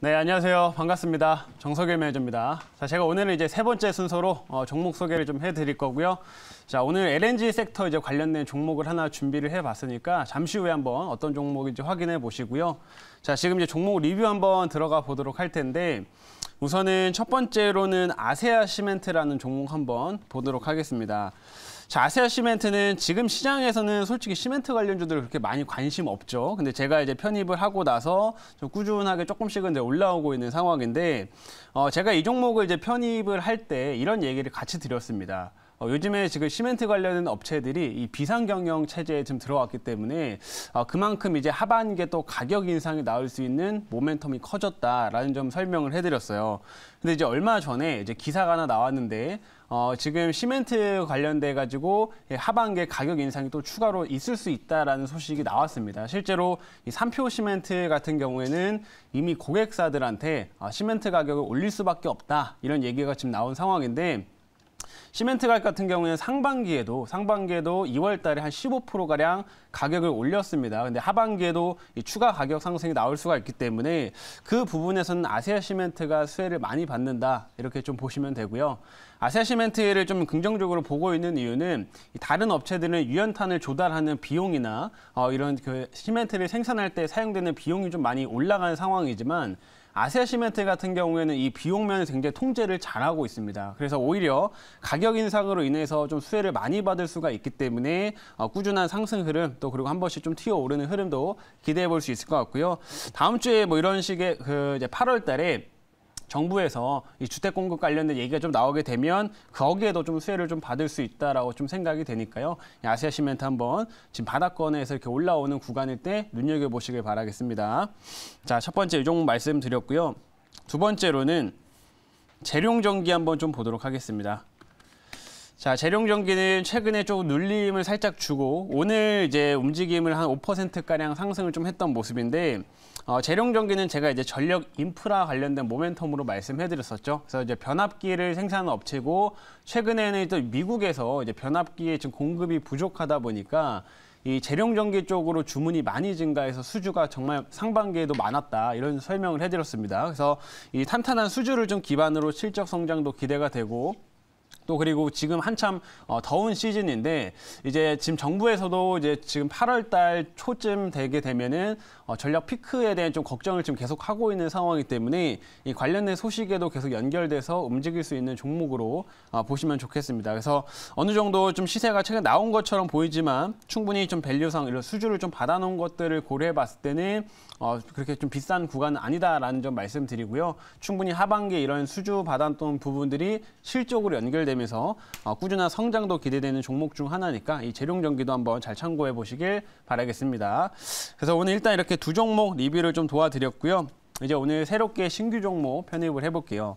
네, 안녕하세요. 반갑습니다. 정석일 매니저입니다. 자, 제가 오늘은 이제 세 번째 순서로 어, 종목 소개를 좀 해드릴 거고요. 자, 오늘 LNG 섹터 이제 관련된 종목을 하나 준비를 해봤으니까 잠시 후에 한번 어떤 종목인지 확인해 보시고요. 자, 지금 이제 종목 리뷰 한번 들어가 보도록 할 텐데 우선은 첫 번째로는 아세아 시멘트라는 종목 한번 보도록 하겠습니다. 자, 아세아 시멘트는 지금 시장에서는 솔직히 시멘트 관련주들 그렇게 많이 관심 없죠. 근데 제가 이제 편입을 하고 나서 좀 꾸준하게 조금씩은 이제 올라오고 있는 상황인데, 어, 제가 이 종목을 이제 편입을 할 때 이런 얘기를 같이 드렸습니다. 어, 요즘에 지금 시멘트 관련 업체들이 이 비상경영 체제에 좀 들어왔기 때문에 어, 그만큼 이제 하반기에 또 가격 인상이 나올 수 있는 모멘텀이 커졌다라는 점 설명을 해드렸어요. 근데 이제 얼마 전에 이제 기사가 하나 나왔는데 어, 지금 시멘트 관련돼 가지고 하반기에 가격 인상이 또 추가로 있을 수 있다라는 소식이 나왔습니다. 실제로 이 삼표 시멘트 같은 경우에는 이미 고객사들한테 아, 시멘트 가격을 올릴 수밖에 없다 이런 얘기가 지금 나온 상황인데 시멘트가 같은 경우는 에 상반기에도 상반기에도 2월 달에 한 15% 가량 가격을 올렸습니다. 근데 하반기에도 이 추가 가격 상승이 나올 수가 있기 때문에 그 부분에서는 아세아 시멘트가 수혜를 많이 받는다. 이렇게 좀 보시면 되고요. 아세아 시멘트를 좀 긍정적으로 보고 있는 이유는 다른 업체들은 유연탄을 조달하는 비용이나 어, 이런 그 시멘트를 생산할 때 사용되는 비용이 좀 많이 올라간 상황이지만 아세시멘트 같은 경우에는 이 비용 면에 굉장히 통제를 잘하고 있습니다. 그래서 오히려 가격 인상으로 인해서 좀 수혜를 많이 받을 수가 있기 때문에 어, 꾸준한 상승 흐름 또 그리고 한 번씩 좀 튀어 오르는 흐름도 기대해 볼 수 있을 것 같고요. 다음 주에 뭐 이런 식의 그 이제 8월 달에 정부에서 이 주택 공급 관련된 얘기가 좀 나오게 되면 거기에도 좀 수혜를 좀 받을 수 있다라고 좀 생각이 되니까요. 아시아 시멘트 한번 지금 바닥권에서 이렇게 올라오는 구간일 때 눈여겨 보시길 바라겠습니다. 자, 첫 번째 이 종목 말씀드렸고요. 두 번째로는 재룡 전기 한번 좀 보도록 하겠습니다. 자, 재룡전기는 최근에 조금 눌림을 살짝 주고 오늘 이제 움직임을 한 5%가량 상승을 좀 했던 모습인데 어, 재룡전기는 제가 이제 전력 인프라 관련된 모멘텀으로 말씀해드렸었죠. 그래서 이제 변압기를 생산하는 업체고 최근에는 또 미국에서 이제 변압기의 지금 공급이 부족하다 보니까 이 재룡전기 쪽으로 주문이 많이 증가해서 수주가 정말 상반기에도 많았다 이런 설명을 해드렸습니다. 그래서 이 탄탄한 수주를 좀 기반으로 실적 성장도 기대가 되고 또 그리고 지금 한참 어, 더운 시즌인데 이제 지금 정부에서도 이제 지금 8월 달 초쯤 되게 되면은 어, 전력 피크에 대한 좀 걱정을 지금 계속 하고 있는 상황이기 때문에 이 관련된 소식에도 계속 연결돼서 움직일 수 있는 종목으로 어, 보시면 좋겠습니다. 그래서 어느 정도 좀 시세가 최근 나온 것처럼 보이지만 충분히 좀 밸류상 이런 수주를 좀 받아놓은 것들을 고려해봤을 때는 어, 그렇게 좀 비싼 구간은 아니다라는 점 말씀드리고요. 충분히 하반기에 이런 수주 받았던 부분들이 실적으로 연결되면서 어, 꾸준한 성장도 기대되는 종목 중 하나니까 이 재룡전기도 한번 잘 참고해 보시길 바라겠습니다. 그래서 오늘 일단 이렇게 두 종목 리뷰를 좀 도와드렸고요. 이제 오늘 새롭게 신규 종목 편입을 해볼게요.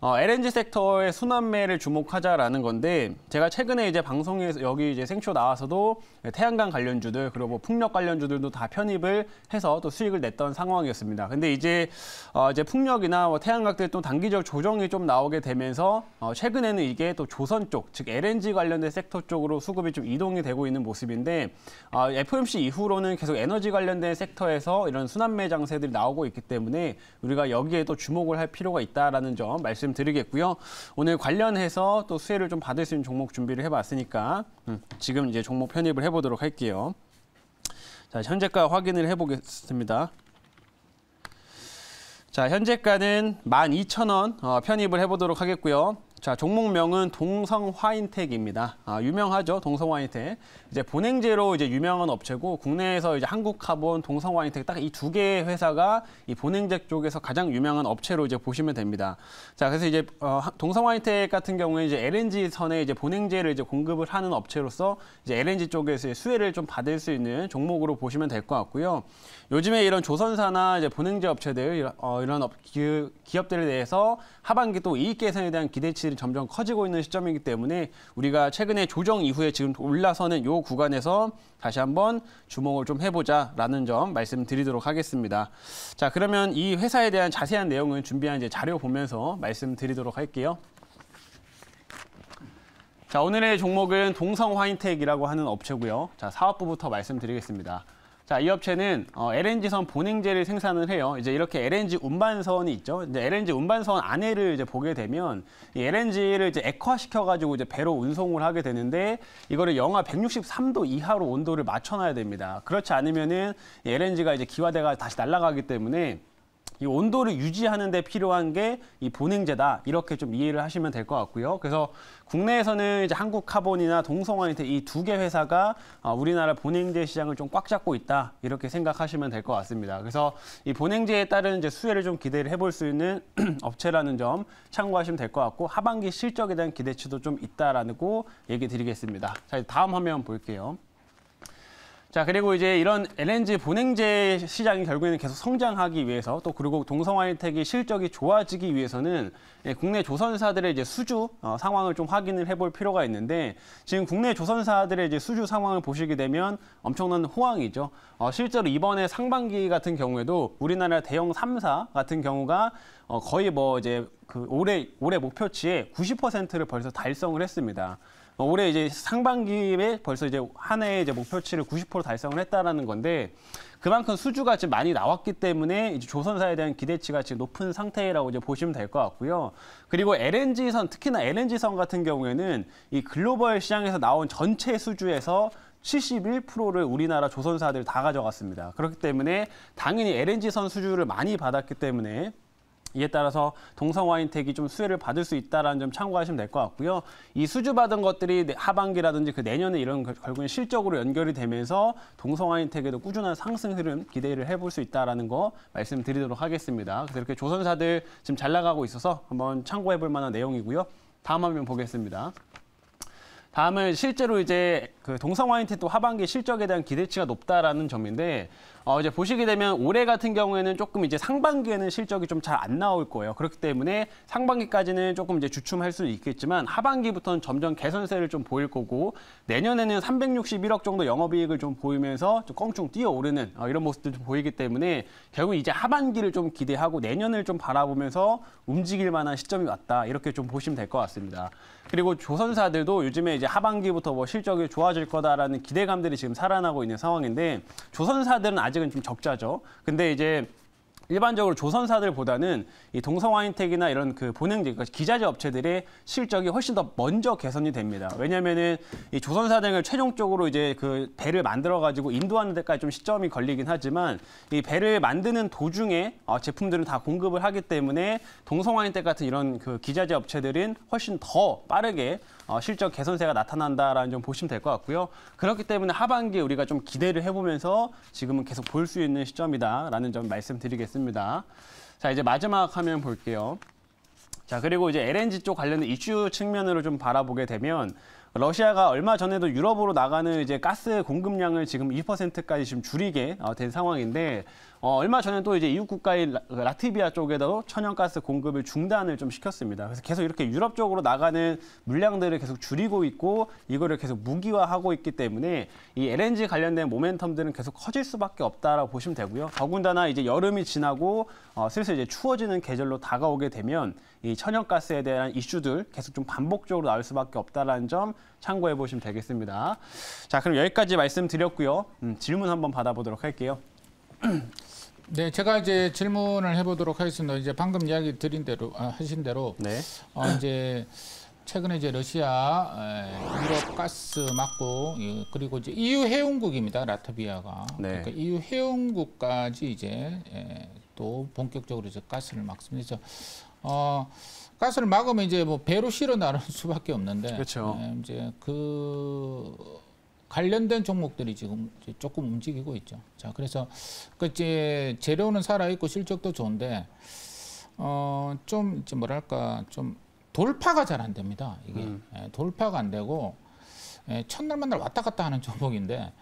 어, LNG 섹터의 순환매를 주목하자라는 건데 제가 최근에 이제 방송에서 여기 이제 생초 나와서도 태양광 관련주들 그리고 뭐 풍력 관련주들도 다 편입을 해서 또 수익을 냈던 상황이었습니다. 근데 이제 어, 이제 풍력이나 뭐 태양광들 또 단기적 조정이 좀 나오게 되면서 어, 최근에는 이게 또 조선 쪽 즉 LNG 관련된 섹터 쪽으로 수급이 좀 이동이 되고 있는 모습인데 어, FOMC 이후로는 계속 에너지 관련된 섹터에서 이런 순환매 장세들이 나오고 있기 때문에 우리가 여기에 또 주목을 할 필요가 있다라는 점 말씀. 말씀드리겠고요. 오늘 관련해서 또 수혜를 좀 받을 수 있는 종목 준비를 해봤으니까 음, 지금 이제 종목 편입을 해보도록 할게요. 자, 현재가 확인을 해보겠습니다. 자, 현재가는 12,000원 어, 편입을 해보도록 하겠고요. 자, 종목명은 동성화인텍입니다. 아, 유명하죠, 동성화인텍. 이제 본행제로 이제 유명한 업체고 국내에서 이제 한국카본, 동성화인텍 딱 이 두 개의 회사가 이 본행제 쪽에서 가장 유명한 업체로 이제 보시면 됩니다. 자, 그래서 이제 어, 동성화인텍 같은 경우에 이제 LNG 선에 이제 본행제를 이제 공급을 하는 업체로서 이제 LNG 쪽에서의 수혜를 좀 받을 수 있는 종목으로 보시면 될 것 같고요. 요즘에 이런 조선사나 이제 본행제 업체들 이런, 어, 이런 업, 기, 기업들에 대해서 하반기 또 이익 개선에 대한 기대치를 구간이 점점 커지고 있는 시점이기 때문에 우리가 최근에 조정 이후에 지금 올라서는 요 구간에서 다시 한번 주목을 좀 해보자라는 점 말씀드리도록 하겠습니다. 자, 그러면 이 회사에 대한 자세한 내용은 준비한 이제 자료 보면서 말씀드리도록 할게요. 자, 오늘의 종목은 동성 화인텍이라고 하는 업체고요. 자, 사업부부터 말씀드리겠습니다. 자, 이 업체는 어, LNG선 본행제를 생산을 해요. 이제 이렇게 LNG 운반선이 있죠. 이제 LNG 운반선 안에를 이제 보게 되면 이 LNG를 이제 액화시켜 가지고 이제 배로 운송을 하게 되는데 이거를 영하 163도 이하로 온도를 맞춰 놔야 됩니다. 그렇지 않으면은 LNG가 이제 기화돼가 다시 날아가기 때문에 이 온도를 유지하는 데 필요한 게 이 보냉제다 이렇게 좀 이해를 하시면 될 것 같고요. 그래서 국내에서는 이제 한국카본이나 동성화인텔 이두 개 회사가 아, 우리나라 보냉제 시장을 좀 꽉 잡고 있다 이렇게 생각하시면 될 것 같습니다. 그래서 이 보냉제에 따른 이제 수혜를 좀 기대를 해볼 수 있는 업체라는 점 참고하시면 될 것 같고 하반기 실적에 대한 기대치도 좀 있다라고 얘기 드리겠습니다. 자 다음 화면 볼게요. 자 그리고 이제 이런 LNG 보냉제 시장이 결국에는 계속 성장하기 위해서 또 그리고 동성화일택이 실적이 좋아지기 위해서는 예, 국내 조선사들의 이제 수주 어, 상황을 좀 확인을 해볼 필요가 있는데 지금 국내 조선사들의 이제 수주 상황을 보시게 되면 엄청난 호황이죠. 어, 실제로 이번에 상반기 같은 경우에도 우리나라 대형 3사 같은 경우가 어, 거의 뭐 이제 그 올해 올해 목표치의 90%를 벌써 달성을 했습니다. 어, 올해 이제 상반기에 벌써 이제 한 해의 이제 목표치를 90% 달성을 했다라는 건데 그만큼 수주가 지금 많이 나왔기 때문에 이제 조선사에 대한 기대치가 지금 높은 상태라고 이제 보시면 될 것 같고요. 그리고 LNG선 특히나 LNG선 같은 경우에는 이 글로벌 시장에서 나온 전체 수주에서 71%를 우리나라 조선사들 다 가져갔습니다. 그렇기 때문에 당연히 LNG선 수주를 많이 받았기 때문에 이에 따라서 동성화인텍이좀 수혜를 받을 수 있다라는 점 참고하시면 될 것 같고요. 이 수주받은 것들이 하반기라든지 그 내년에 이런 결국엔 실적으로 연결이 되면서 동성화인텍에도 꾸준한 상승 흐름 기대를 해볼 수 있다라는 거 말씀드리도록 하겠습니다. 그래서 이렇게 조선사들 지금 잘 나가고 있어서 한번 참고해볼 만한 내용이고요. 다음 화면 보겠습니다. 다음은 실제로 이제 그동성화인텍도 하반기 실적에 대한 기대치가 높다라는 점인데 어, 이제 보시게 되면 올해 같은 경우에는 조금 이제 상반기에는 실적이 좀 잘 안 나올 거예요. 그렇기 때문에 상반기까지는 조금 이제 주춤할 수 있겠지만 하반기부터는 점점 개선세를 좀 보일 거고 내년에는 361억 정도 영업이익을 좀 보이면서 좀 껑충 뛰어오르는 어, 이런 모습들 좀 보이기 때문에 결국 이제 하반기를 좀 기대하고 내년을 좀 바라보면서 움직일 만한 시점이 왔다 이렇게 좀 보시면 될 것 같습니다. 그리고 조선사들도 요즘에 이제 하반기부터 뭐 실적이 좋아질 거다라는 기대감들이 지금 살아나고 있는 상황인데 조선사들은 아직 아직은 좀 적자죠. 근데 이제 일반적으로 조선사들보다는 이 동성화인텍이나 이런 그 보냉제, 그러니까 기자재 업체들의 실적이 훨씬 더 먼저 개선이 됩니다. 왜냐면은 이 조선사 등을 최종적으로 이제 그 배를 만들어가지고 인도하는 데까지 좀 시점이 걸리긴 하지만 이 배를 만드는 도중에 어, 제품들은 다 공급을 하기 때문에 동성화인텍 같은 이런 그 기자재 업체들은 훨씬 더 빠르게 어, 실적 개선세가 나타난다라는 점 보시면 될 것 같고요. 그렇기 때문에 하반기에 우리가 좀 기대를 해보면서 지금은 계속 볼 수 있는 시점이다라는 점 말씀드리겠습니다. 자, 이제 마지막 화면 볼게요. 자, 그리고 이제 LNG 쪽 관련된 이슈 측면으로 좀 바라보게 되면 러시아가 얼마 전에도 유럽으로 나가는 이제 가스 공급량을 지금 2%까지 지금 줄이게 어, 된 상황인데 어, 얼마 전에 또 이제 이웃 국가인 라, 그 트비아 쪽에도 천연가스 공급을 중단을 좀 시켰습니다. 그래서 계속 이렇게 유럽 쪽으로 나가는 물량들을 계속 줄이고 있고 이거를 계속 무기화하고 있기 때문에 이 LNG 관련된 모멘텀들은 계속 커질 수밖에 없다라고 보시면 되고요. 더군다나 이제 여름이 지나고 어, 슬슬 이제 추워지는 계절로 다가오게 되면 이 천연가스에 대한 이슈들 계속 좀 반복적으로 나올 수밖에 없다라는 점 참고해 보시면 되겠습니다. 자, 그럼 여기까지 말씀드렸고요. 음, 질문 한번 받아보도록 할게요. 네, 제가 이제 질문을 해보도록 하겠습니다. 이제 방금 이야기 드린 대로 아, 하신 대로 네. 어, 이제 최근에 이제 러시아 에, 유럽 가스 막고 예, 그리고 이제 EU 회원국입니다. 라트비아가 네. 그러니까 EU 회원국까지 이제 에, 또 본격적으로 이제 가스를 막습니다. 어, 가스를 막으면 이제 뭐 배로 실어 나를 수밖에 없는데 그렇죠. 에, 네, 이제 그 관련된 종목들이 지금 조금 움직이고 있죠. 자, 그래서 그 이제 재료는 살아 있고 실적도 좋은데 어, 좀 이제 뭐랄까 좀 돌파가 잘 안 됩니다. 이게 음. 예, 돌파가 안 되고 예, 첫날 만날 왔다 갔다 하는 종목인데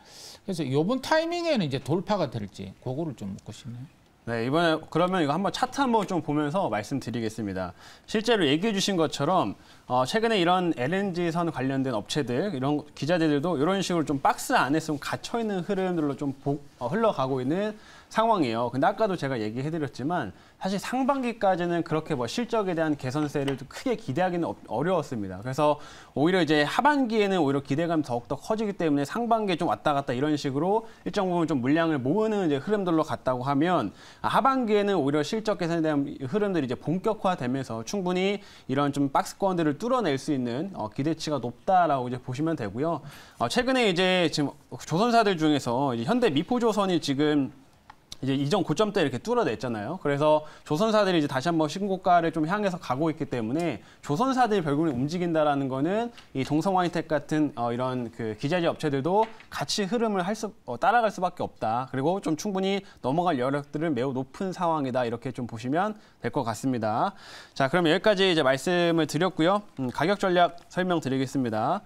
그래서 요번 타이밍에는 이제 돌파가 될지 그거를 좀 묻고 싶네요. 네, 이번에 그러면 이거 한번 차트 한번 좀 보면서 말씀드리겠습니다. 실제로 얘기해 주신 것처럼 어, 최근에 이런 LNG선 관련된 업체들, 이런 기자들도 이런 식으로 좀 박스 안에 좀 갇혀 있는 흐름들로 좀 보, 어, 흘러가고 있는 상황이에요. 근데 아까도 제가 얘기해드렸지만 사실 상반기까지는 그렇게 뭐 실적에 대한 개선세를 크게 기대하기는 어려웠습니다. 그래서 오히려 이제 하반기에는 오히려 기대감이 더욱더 커지기 때문에 상반기에 좀 왔다 갔다 이런 식으로 일정 부분 좀 물량을 모으는 이제 흐름들로 갔다고 하면 하반기에는 오히려 실적 개선에 대한 흐름들이 이제 본격화되면서 충분히 이런 좀 박스권들을 뚫어낼 수 있는 어, 기대치가 높다라고 이제 보시면 되고요. 어, 최근에 이제 지금 조선사들 중에서 현대 미포조선이 지금 이제 이전 고점때 이렇게 뚫어냈잖아요. 그래서 조선사들이 이제 다시 한번 신고가를 좀 향해서 가고 있기 때문에 조선사들이 결국은 움직인다라는 거는 이 동성화이텍 같은 어, 이런 그 기자재 업체들도 같이 흐름을 할 수, 어, 따라갈 수밖에 없다. 그리고 좀 충분히 넘어갈 여력들은 매우 높은 상황이다. 이렇게 좀 보시면 될 것 같습니다. 자, 그럼 여기까지 이제 말씀을 드렸고요. 음, 가격 전략 설명드리겠습니다.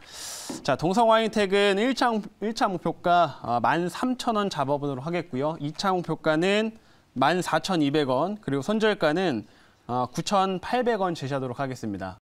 자, 동성화이텍은 1차, 1차 목표가 어, 13,000원 잡아본으로 하겠고요. 2차 목표가 종가는 14,200원, 그리고 손절가는 9,800원 어, 제시하도록 하겠습니다.